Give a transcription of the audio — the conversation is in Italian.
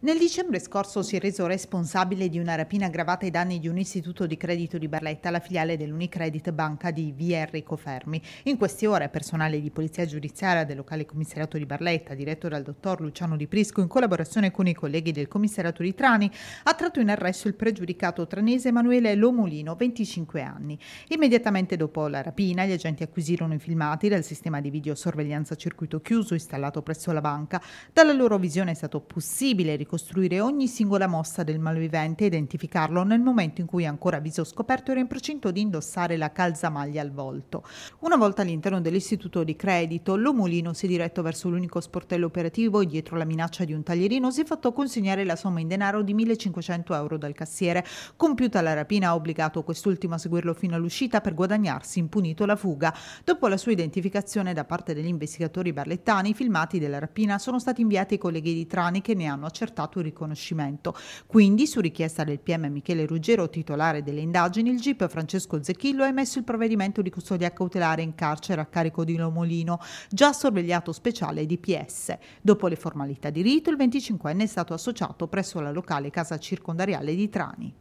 Nel dicembre scorso si è reso responsabile di una rapina aggravata ai danni di un istituto di credito di Barletta, la filiale dell'Unicredit Banca di via Enrico In queste ore personale di polizia giudiziaria del locale commissariato di Barletta, diretto dal dottor Luciano Di Prisco, in collaborazione con i colleghi del commissariato di Trani, ha tratto in arresto il pregiudicato tranese Emanuele Lomolino, 25 anni. Immediatamente dopo la rapina, gli agenti acquisirono i filmati dal sistema di videosorveglianza circuito chiuso installato presso la banca. Dalla loro visione è stato possibile ricostruire ogni singola mossa del malvivente e identificarlo nel momento in cui ancora viso scoperto era in procinto di indossare la calzamaglia al volto. Una volta all'interno dell'istituto di credito, l'omolino si è diretto verso l'unico sportello operativo e dietro la minaccia di un taglierino si è fatto consegnare la somma in denaro di 1500 euro dal cassiere. Compiuta la rapina ha obbligato quest'ultimo a seguirlo fino all'uscita per guadagnarsi impunito la fuga. Dopo la sua identificazione da parte degli investigatori barlettani, i filmati della rapina sono stati inviati ai colleghi di Trani che ne hanno accertato accertato il riconoscimento. Quindi, su richiesta del PM Michele Ruggero, titolare delle indagini, il GIP Francesco Zecchillo ha emesso il provvedimento di custodia cautelare in carcere a carico di Lomolino, già sorvegliato speciale DPS. Dopo le formalità di rito, il 25enne è stato associato presso la locale casa circondariale di Trani.